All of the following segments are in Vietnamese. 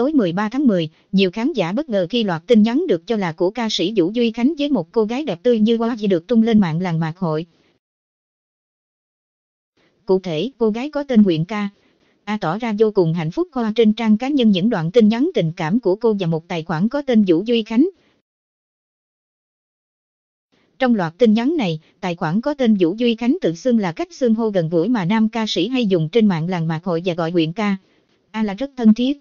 tối 13 tháng 10, nhiều khán giả bất ngờ khi loạt tin nhắn được cho là của ca sĩ Vũ Duy Khánh với một cô gái đẹp tươi như hoa gì được tung lên mạng làng mạc hội. Cụ thể, cô gái có tên Nguyện Ca. A tỏ ra vô cùng hạnh phúc hoa trên trang cá nhân những đoạn tin nhắn tình cảm của cô và một tài khoản có tên Vũ Duy Khánh. Trong loạt tin nhắn này, tài khoản có tên Vũ Duy Khánh tự xưng là cách xưng hô gần gũi mà nam ca sĩ hay dùng trên mạng làng mạc hội và gọi Nguyện Ca. A là rất thân thiết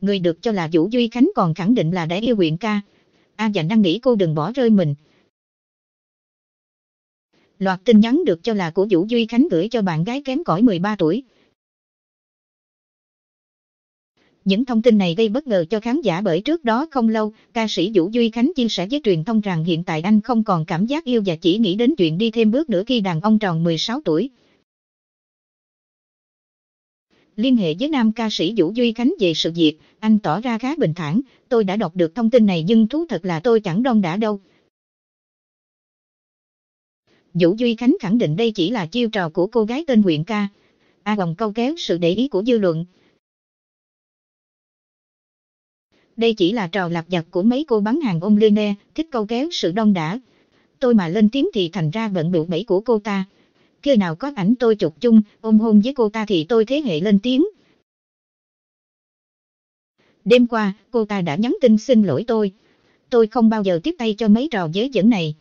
người được cho là Vũ Duy Khánh còn khẳng định là đã yêu quyện ca. A dành đang nghĩ cô đừng bỏ rơi mình. Loạt tin nhắn được cho là của Vũ Duy Khánh gửi cho bạn gái kém cỏi 13 tuổi. Những thông tin này gây bất ngờ cho khán giả bởi trước đó không lâu, ca sĩ Vũ Duy Khánh chia sẻ với truyền thông rằng hiện tại anh không còn cảm giác yêu và chỉ nghĩ đến chuyện đi thêm bước nữa khi đàn ông tròn 16 tuổi liên hệ với nam ca sĩ Vũ Duy Khánh về sự việc, anh tỏ ra khá bình thản, tôi đã đọc được thông tin này nhưng thú thật là tôi chẳng đông đã đâu. Vũ Duy Khánh khẳng định đây chỉ là chiêu trò của cô gái tên huyện ca. A à, Hồng câu kéo sự để ý của dư luận. Đây chỉ là trò lạp giặt của mấy cô bán hàng ôm online, thích câu kéo sự đông đả. Tôi mà lên tiếng thì thành ra bận biểu bẫy của cô ta khi nào có ảnh tôi chụp chung, ôm hôn với cô ta thì tôi thế hệ lên tiếng. Đêm qua, cô ta đã nhắn tin xin lỗi tôi. Tôi không bao giờ tiếp tay cho mấy trò giới dẫn này.